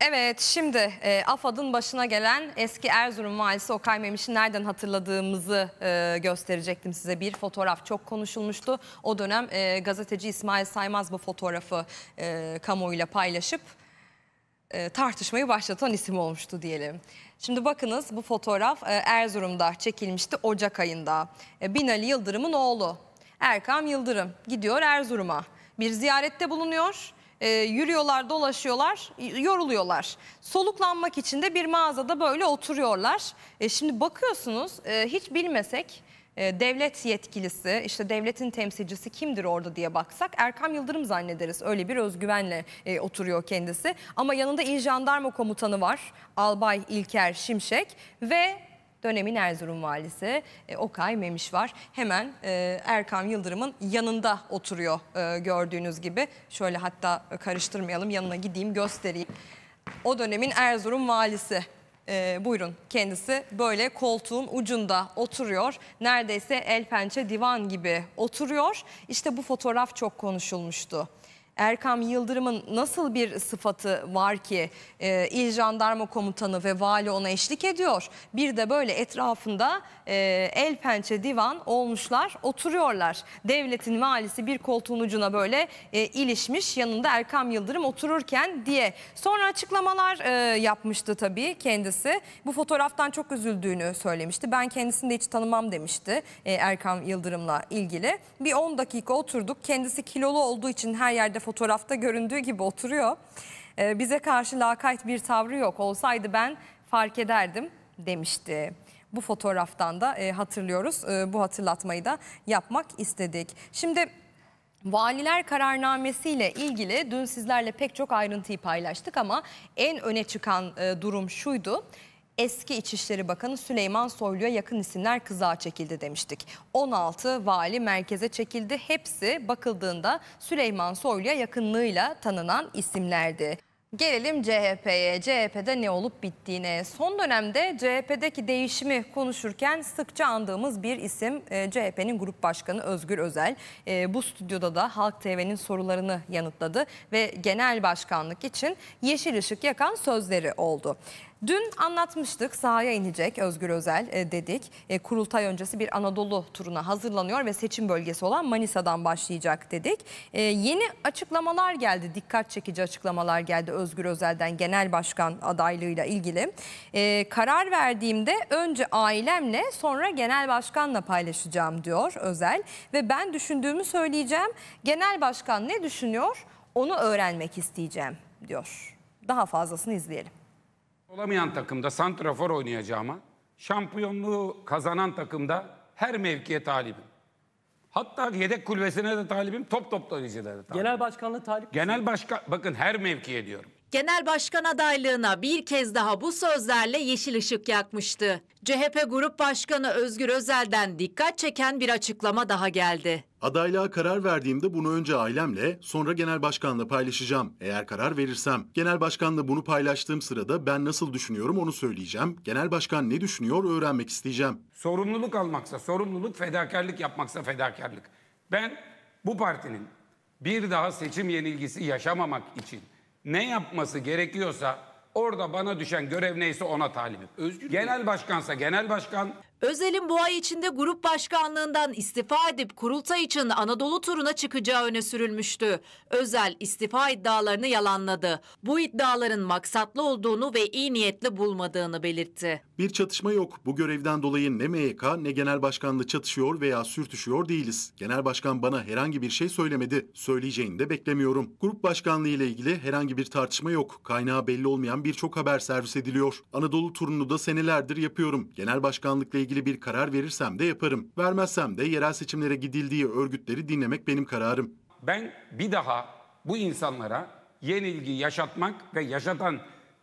Evet şimdi e, AFAD'ın başına gelen eski Erzurum valisi Okay Memiş'i nereden hatırladığımızı e, gösterecektim size. Bir fotoğraf çok konuşulmuştu. O dönem e, gazeteci İsmail Saymaz bu fotoğrafı e, kamuoyuyla paylaşıp e, tartışmayı başlatan isim olmuştu diyelim. Şimdi bakınız bu fotoğraf e, Erzurum'da çekilmişti Ocak ayında. E, Binali Yıldırım'ın oğlu Erkam Yıldırım gidiyor Erzurum'a. Bir ziyarette bulunuyor e, yürüyorlar, dolaşıyorlar, yoruluyorlar. Soluklanmak için de bir mağazada böyle oturuyorlar. E, şimdi bakıyorsunuz e, hiç bilmesek e, devlet yetkilisi, işte devletin temsilcisi kimdir orada diye baksak Erkam Yıldırım zannederiz. Öyle bir özgüvenle e, oturuyor kendisi. Ama yanında İl Jandarma Komutanı var, Albay İlker Şimşek ve dönemin Erzurum valisi e, Okay Memiş var. Hemen e, Erkan Yıldırım'ın yanında oturuyor e, gördüğünüz gibi. Şöyle hatta karıştırmayalım yanına gideyim göstereyim. O dönemin Erzurum valisi e, buyurun kendisi böyle koltuğun ucunda oturuyor. Neredeyse el pençe divan gibi oturuyor. İşte bu fotoğraf çok konuşulmuştu. Erkam Yıldırım'ın nasıl bir sıfatı var ki e, İl Jandarma Komutanı ve vali ona eşlik ediyor. Bir de böyle etrafında e, el pençe divan olmuşlar oturuyorlar. Devletin valisi bir koltuğun ucuna böyle e, ilişmiş yanında Erkam Yıldırım otururken diye. Sonra açıklamalar e, yapmıştı tabii kendisi. Bu fotoğraftan çok üzüldüğünü söylemişti. Ben kendisini de hiç tanımam demişti e, Erkam Yıldırım'la ilgili. Bir 10 dakika oturduk. Kendisi kilolu olduğu için her yerde fotoğrafta göründüğü gibi oturuyor. E, bize karşı lakayt bir tavrı yok. Olsaydı ben fark ederdim demişti. Bu fotoğraftan da e, hatırlıyoruz. E, bu hatırlatmayı da yapmak istedik. Şimdi Valiler kararnamesiyle ilgili dün sizlerle pek çok ayrıntıyı paylaştık ama en öne çıkan e, durum şuydu eski İçişleri Bakanı Süleyman Soylu'ya yakın isimler kızağa çekildi demiştik. 16 vali merkeze çekildi. Hepsi bakıldığında Süleyman Soylu'ya yakınlığıyla tanınan isimlerdi. Gelelim CHP'ye. CHP'de ne olup bittiğine. Son dönemde CHP'deki değişimi konuşurken sıkça andığımız bir isim e, CHP'nin grup başkanı Özgür Özel. E, bu stüdyoda da Halk TV'nin sorularını yanıtladı ve genel başkanlık için yeşil ışık yakan sözleri oldu. Dün anlatmıştık sahaya inecek Özgür Özel e, dedik. E, kurultay öncesi bir Anadolu turuna hazırlanıyor ve seçim bölgesi olan Manisa'dan başlayacak dedik. E, yeni açıklamalar geldi, dikkat çekici açıklamalar geldi Özgür Özel'den genel başkan adaylığıyla ilgili. E, karar verdiğimde önce ailemle sonra genel başkanla paylaşacağım diyor Özel. Ve ben düşündüğümü söyleyeceğim. Genel başkan ne düşünüyor onu öğrenmek isteyeceğim diyor. Daha fazlasını izleyelim olamayan takımda santrafor oynayacağıma, şampiyonluğu kazanan takımda her mevkiye talibim. Hatta yedek kulübesine de talibim, top top de talibim. Genel başkanlığı talip Genel başkan, bakın her mevkiye diyorum. Genel Başkan adaylığına bir kez daha bu sözlerle yeşil ışık yakmıştı. CHP Grup Başkanı Özgür Özel'den dikkat çeken bir açıklama daha geldi. Adaylığa karar verdiğimde bunu önce ailemle, sonra genel başkanla paylaşacağım. Eğer karar verirsem, genel başkanla bunu paylaştığım sırada ben nasıl düşünüyorum onu söyleyeceğim. Genel başkan ne düşünüyor öğrenmek isteyeceğim. Sorumluluk almaksa sorumluluk, fedakarlık yapmaksa fedakarlık. Ben bu partinin bir daha seçim yenilgisi yaşamamak için ne yapması gerekiyorsa orada bana düşen görev neyse ona talibim. Özgür Genel başkansa genel başkan, Özel'in bu ay içinde grup başkanlığından istifa edip kurultay için Anadolu turuna çıkacağı öne sürülmüştü. Özel istifa iddialarını yalanladı. Bu iddiaların maksatlı olduğunu ve iyi niyetli bulmadığını belirtti. Bir çatışma yok. Bu görevden dolayı ne MYK ne genel başkanla çatışıyor veya sürtüşüyor değiliz. Genel başkan bana herhangi bir şey söylemedi. Söyleyeceğini de beklemiyorum. Grup başkanlığı ile ilgili herhangi bir tartışma yok. Kaynağı belli olmayan birçok haber servis ediliyor. Anadolu turunu da senelerdir yapıyorum. Genel başkanlıkla ilgili ilgili bir karar verirsem de yaparım. Vermezsem de yerel seçimlere gidildiği örgütleri dinlemek benim kararım. Ben bir daha bu insanlara yenilgi yaşatmak ve yaşatan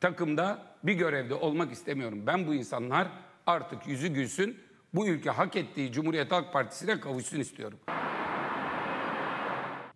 takımda bir görevde olmak istemiyorum. Ben bu insanlar artık yüzü gülsün, bu ülke hak ettiği Cumhuriyet Halk Partisi'ne kavuşsun istiyorum.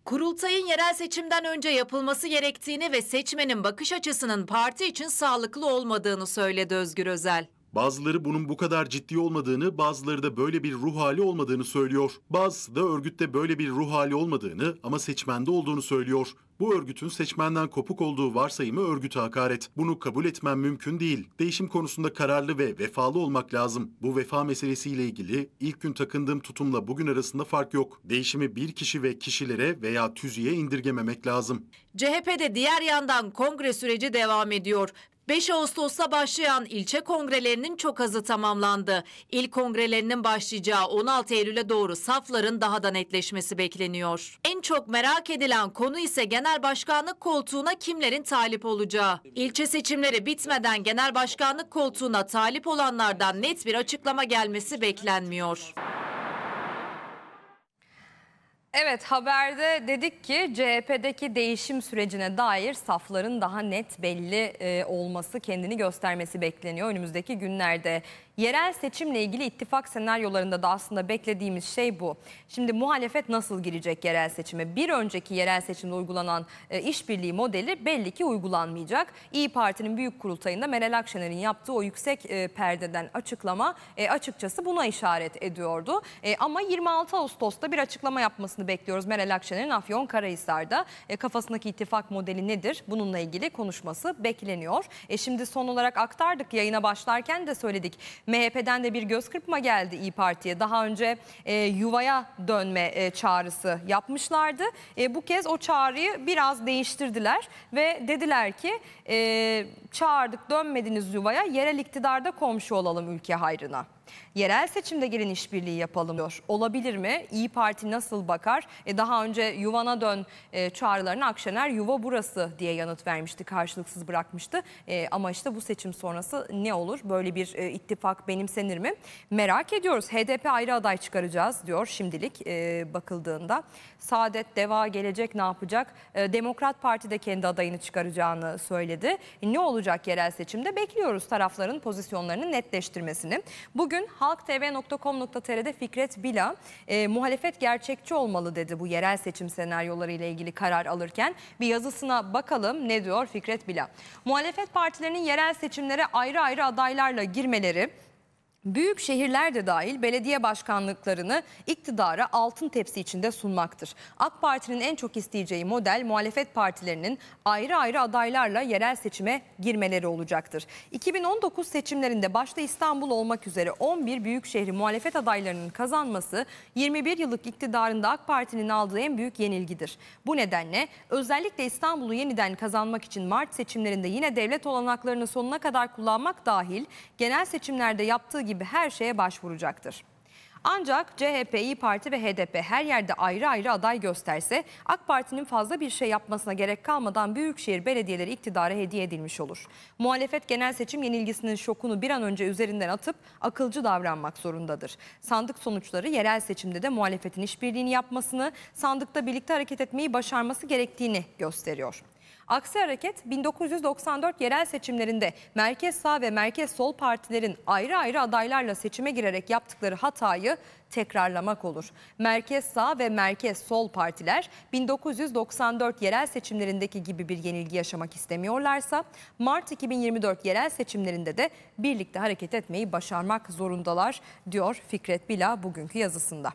Kurultayın yerel seçimden önce yapılması gerektiğini ve seçmenin bakış açısının parti için sağlıklı olmadığını söyledi Özgür Özel. Bazıları bunun bu kadar ciddi olmadığını, bazıları da böyle bir ruh hali olmadığını söylüyor. Bazısı da örgütte böyle bir ruh hali olmadığını ama seçmende olduğunu söylüyor. Bu örgütün seçmenden kopuk olduğu varsayımı örgüte hakaret. Bunu kabul etmem mümkün değil. Değişim konusunda kararlı ve vefalı olmak lazım. Bu vefa meselesiyle ilgili ilk gün takındığım tutumla bugün arasında fark yok. Değişimi bir kişi ve kişilere veya tüzüğe indirgememek lazım. CHP'de diğer yandan kongre süreci devam ediyor. 5 Ağustos'ta başlayan ilçe kongrelerinin çok azı tamamlandı. İl kongrelerinin başlayacağı 16 Eylül'e doğru safların daha da netleşmesi bekleniyor. En çok merak edilen konu ise genel başkanlık koltuğuna kimlerin talip olacağı. İlçe seçimleri bitmeden genel başkanlık koltuğuna talip olanlardan net bir açıklama gelmesi beklenmiyor. Evet haberde dedik ki CHP'deki değişim sürecine dair safların daha net belli e, olması kendini göstermesi bekleniyor önümüzdeki günlerde. Yerel seçimle ilgili ittifak senaryolarında da aslında beklediğimiz şey bu. Şimdi muhalefet nasıl girecek yerel seçime? Bir önceki yerel seçimde uygulanan e, işbirliği modeli belli ki uygulanmayacak. İyi Parti'nin büyük kurultayında Meral Akşener'in yaptığı o yüksek e, perdeden açıklama e, açıkçası buna işaret ediyordu. E, ama 26 Ağustos'ta bir açıklama yapmasını bekliyoruz Meral Akşener'in Afyon Karahisar'da. E, kafasındaki ittifak modeli nedir? Bununla ilgili konuşması bekleniyor. E, şimdi son olarak aktardık yayına başlarken de söyledik. MHP'den de bir göz kırpma geldi İyi Parti'ye. Daha önce e, yuvaya dönme e, çağrısı yapmışlardı. E, bu kez o çağrıyı biraz değiştirdiler ve dediler ki e, çağırdık dönmediniz yuvaya yerel iktidarda komşu olalım ülke hayrına. Yerel seçimde gelin işbirliği yapalım diyor. Olabilir mi? İyi Parti nasıl bakar? E daha önce yuvana dön e, çağrılarına Akşener yuva burası diye yanıt vermişti. Karşılıksız bırakmıştı. E, ama işte bu seçim sonrası ne olur? Böyle bir e, ittifak benimsenir mi? Merak ediyoruz. HDP ayrı aday çıkaracağız diyor şimdilik e, bakıldığında. Saadet, Deva, Gelecek ne yapacak? E, Demokrat Parti de kendi adayını çıkaracağını söyledi. E, ne olacak yerel seçimde? Bekliyoruz tarafların pozisyonlarını netleştirmesini. Bugün Dün halktv.com.tr'de Fikret Bila e, muhalefet gerçekçi olmalı dedi bu yerel seçim senaryoları ile ilgili karar alırken. Bir yazısına bakalım ne diyor Fikret Bila. Muhalefet partilerinin yerel seçimlere ayrı ayrı adaylarla girmeleri büyük şehirler de dahil belediye başkanlıklarını iktidara altın tepsi içinde sunmaktır. AK Parti'nin en çok isteyeceği model muhalefet partilerinin ayrı ayrı adaylarla yerel seçime girmeleri olacaktır. 2019 seçimlerinde başta İstanbul olmak üzere 11 büyük şehri muhalefet adaylarının kazanması 21 yıllık iktidarında AK Parti'nin aldığı en büyük yenilgidir. Bu nedenle özellikle İstanbul'u yeniden kazanmak için Mart seçimlerinde yine devlet olanaklarını sonuna kadar kullanmak dahil genel seçimlerde yaptığı gibi gibi her şeye başvuracaktır. Ancak CHP, İyi Parti ve HDP her yerde ayrı ayrı aday gösterse AK Parti'nin fazla bir şey yapmasına gerek kalmadan büyükşehir belediyeleri iktidara hediye edilmiş olur. Muhalefet genel seçim yenilgisinin şokunu bir an önce üzerinden atıp akılcı davranmak zorundadır. Sandık sonuçları yerel seçimde de muhalefetin işbirliğini yapmasını, sandıkta birlikte hareket etmeyi başarması gerektiğini gösteriyor. Aksi hareket 1994 yerel seçimlerinde merkez sağ ve merkez sol partilerin ayrı ayrı adaylarla seçime girerek yaptıkları hatayı tekrarlamak olur. Merkez sağ ve merkez sol partiler 1994 yerel seçimlerindeki gibi bir yenilgi yaşamak istemiyorlarsa Mart 2024 yerel seçimlerinde de birlikte hareket etmeyi başarmak zorundalar diyor Fikret Bila bugünkü yazısında.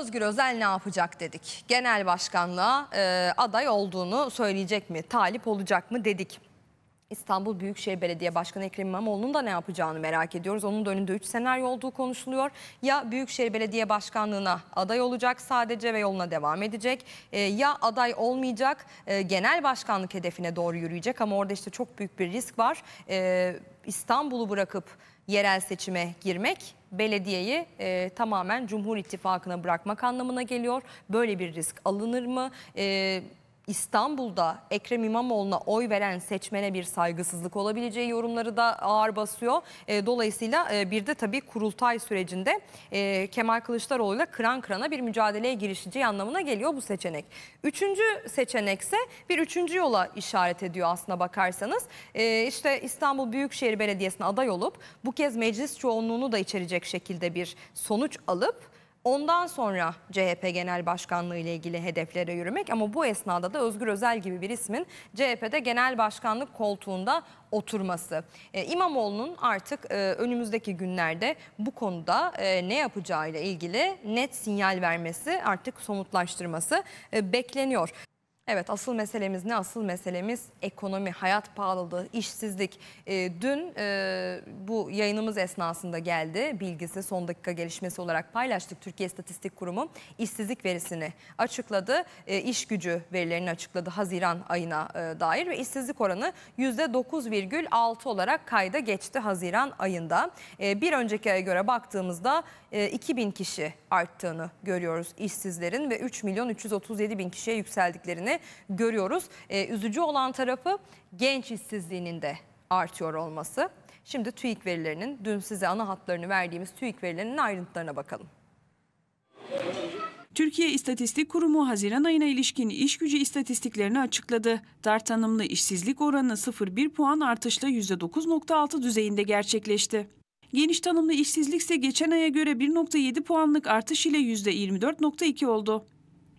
Özgür Özel ne yapacak dedik. Genel başkanlığa e, aday olduğunu söyleyecek mi, talip olacak mı dedik. İstanbul Büyükşehir Belediye Başkanı Ekrem İmamoğlu'nun da ne yapacağını merak ediyoruz. Onun da önünde 3 senaryo olduğu konuşuluyor. Ya Büyükşehir Belediye Başkanlığı'na aday olacak sadece ve yoluna devam edecek. E, ya aday olmayacak e, genel başkanlık hedefine doğru yürüyecek ama orada işte çok büyük bir risk var. E, İstanbul'u bırakıp yerel seçime girmek belediyeyi e, tamamen Cumhur İttifakı'na bırakmak anlamına geliyor. Böyle bir risk alınır mı? E, İstanbul'da Ekrem İmamoğlu'na oy veren seçmene bir saygısızlık olabileceği yorumları da ağır basıyor. E, dolayısıyla e, bir de tabii kurultay sürecinde e, Kemal Kılıçdaroğlu ile kıran kırana bir mücadeleye girişeceği anlamına geliyor bu seçenek. Üçüncü seçenekse bir üçüncü yola işaret ediyor aslına bakarsanız. İşte İstanbul Büyükşehir Belediyesi'ne aday olup bu kez meclis çoğunluğunu da içerecek şekilde bir sonuç alıp Ondan sonra CHP Genel Başkanlığı ile ilgili hedeflere yürümek ama bu esnada da Özgür Özel gibi bir ismin CHP'de genel başkanlık koltuğunda oturması. E, İmamoğlu'nun artık e, önümüzdeki günlerde bu konuda e, ne yapacağıyla ilgili net sinyal vermesi artık somutlaştırması e, bekleniyor. Evet asıl meselemiz ne? Asıl meselemiz ekonomi, hayat pahalılığı, işsizlik. E, dün e, bu yayınımız esnasında geldi bilgisi son dakika gelişmesi olarak paylaştık. Türkiye İstatistik Kurumu işsizlik verisini açıkladı. E, iş gücü verilerini açıkladı Haziran ayına e, dair ve işsizlik oranı %9,6 olarak kayda geçti Haziran ayında. E, bir önceki aya göre baktığımızda e, 2000 kişi arttığını görüyoruz işsizlerin ve 3 milyon 337 bin kişiye yükseldiklerini görüyoruz. E, üzücü olan tarafı genç işsizliğinin de artıyor olması. Şimdi TÜİK verilerinin dün size ana hatlarını verdiğimiz TÜİK verilerinin ayrıntılarına bakalım. Türkiye İstatistik Kurumu Haziran ayına ilişkin iş gücü istatistiklerini açıkladı. Dar tanımlı işsizlik oranı 0,1 puan artışla %9.6 düzeyinde gerçekleşti. Geniş tanımlı işsizlik ise geçen aya göre 1.7 puanlık artış ile %24.2 oldu.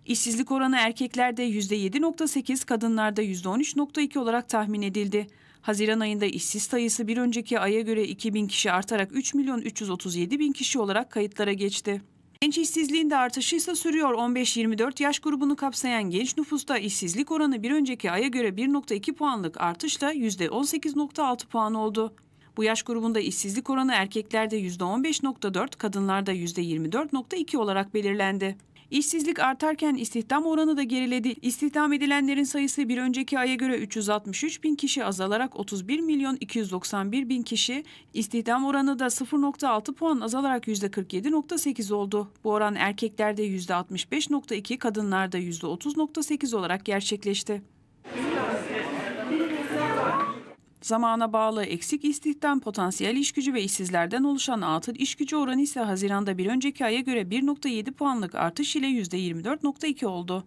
İşsizlik oranı erkeklerde %7.8, kadınlarda %13.2 olarak tahmin edildi. Haziran ayında işsiz sayısı bir önceki aya göre 2 bin kişi artarak 3 milyon 337 bin kişi olarak kayıtlara geçti. Genç işsizliğin de artışı ise sürüyor. 15-24 yaş grubunu kapsayan genç nüfusta işsizlik oranı bir önceki aya göre 1.2 puanlık artışla %18.6 puan oldu. Bu yaş grubunda işsizlik oranı erkeklerde %15.4, kadınlarda %24.2 olarak belirlendi. İşsizlik artarken istihdam oranı da geriledi. İstihdam edilenlerin sayısı bir önceki aya göre 363 bin kişi azalarak 31 milyon 291 bin kişi, istihdam oranı da 0.6 puan azalarak %47.8 oldu. Bu oran erkeklerde %65.2, kadınlarda %30.8 olarak gerçekleşti. Zamana bağlı eksik istihdam, potansiyel işgücü ve işsizlerden oluşan atıl işgücü oranı ise Haziran'da bir önceki aya göre 1.7 puanlık artış ile %24.2 oldu.